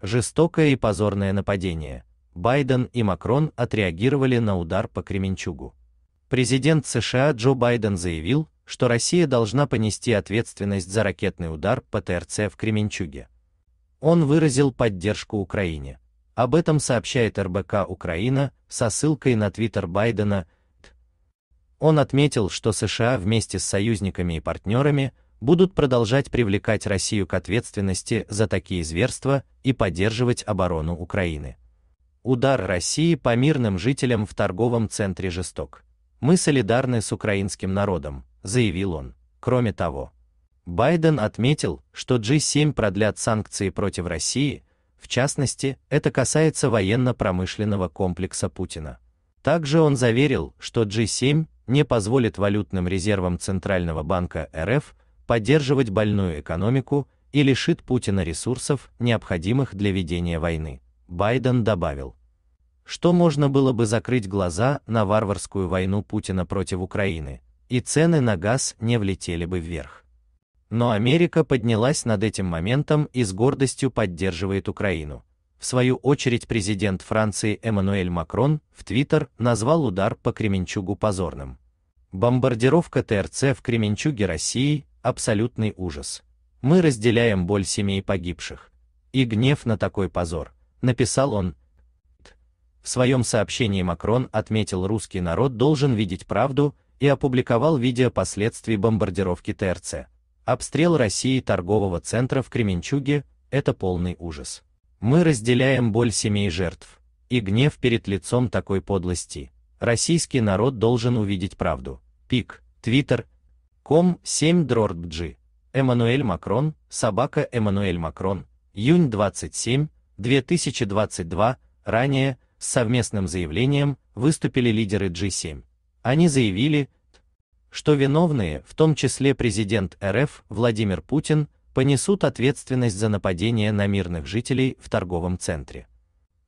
Жестокое и позорное нападение. Байден и Макрон отреагировали на удар по Кременчугу. Президент США Джо Байден заявил, что Россия должна понести ответственность за ракетный удар по ТРЦ в Кременчуге. Он выразил поддержку Украине. Об этом сообщает РБК Украина со ссылкой на твиттер Байдена. Он отметил, что США вместе с союзниками и партнерами будут продолжать привлекать Россию к ответственности за такие зверства и поддерживать оборону Украины. Удар России по мирным жителям в торговом центре жесток. Мы солидарны с украинским народом, заявил он. Кроме того, Байден отметил, что G7 продлят санкции против России, в частности, это касается военно-промышленного комплекса Путина. Также он заверил, что G7 не позволит валютным резервам Центрального банка РФ поддерживать больную экономику и лишит Путина ресурсов, необходимых для ведения войны. Байден добавил, что можно было бы закрыть глаза на варварскую войну Путина против Украины, и цены на газ не влетели бы вверх. Но Америка поднялась над этим моментом и с гордостью поддерживает Украину. В свою очередь президент Франции Эммануэль Макрон в Твиттер назвал удар по Кременчугу позорным. Бомбардировка ТРЦ в Кременчуге России абсолютный ужас. Мы разделяем боль семей погибших и гнев на такой позор, написал он. В своем сообщении Макрон отметил, русский народ должен видеть правду и опубликовал видео последствий бомбардировки ТРЦ. Обстрел России торгового центра в Кременчуге это полный ужас. Мы разделяем боль семей жертв и гнев перед лицом такой подлости российский народ должен увидеть правду. Пик, Твиттер, Ком 7 Дрорбджи. Эммануэль Макрон, собака Эммануэль Макрон, июнь 27, 2022, ранее, с совместным заявлением, выступили лидеры G7. Они заявили, что виновные, в том числе президент РФ Владимир Путин, понесут ответственность за нападение на мирных жителей в торговом центре.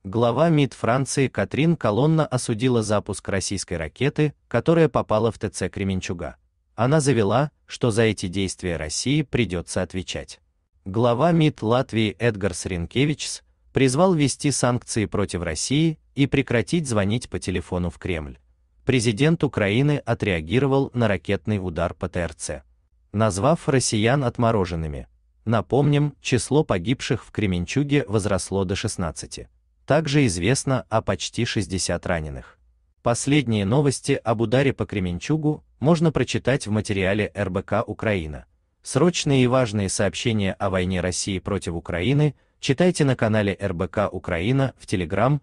Глава МИД Франции Катрин Колонна осудила запуск российской ракеты, которая попала в ТЦ Кременчуга. Она завела, что за эти действия России придется отвечать. Глава МИД Латвии Эдгар Сренкевичс призвал ввести санкции против России и прекратить звонить по телефону в Кремль. Президент Украины отреагировал на ракетный удар по ТРЦ, назвав россиян отмороженными. Напомним, число погибших в Кременчуге возросло до 16. Также известно о почти 60 раненых. Последние новости об ударе по Кременчугу можно прочитать в материале РБК «Украина». Срочные и важные сообщения о войне России против Украины читайте на канале РБК «Украина» в Телеграм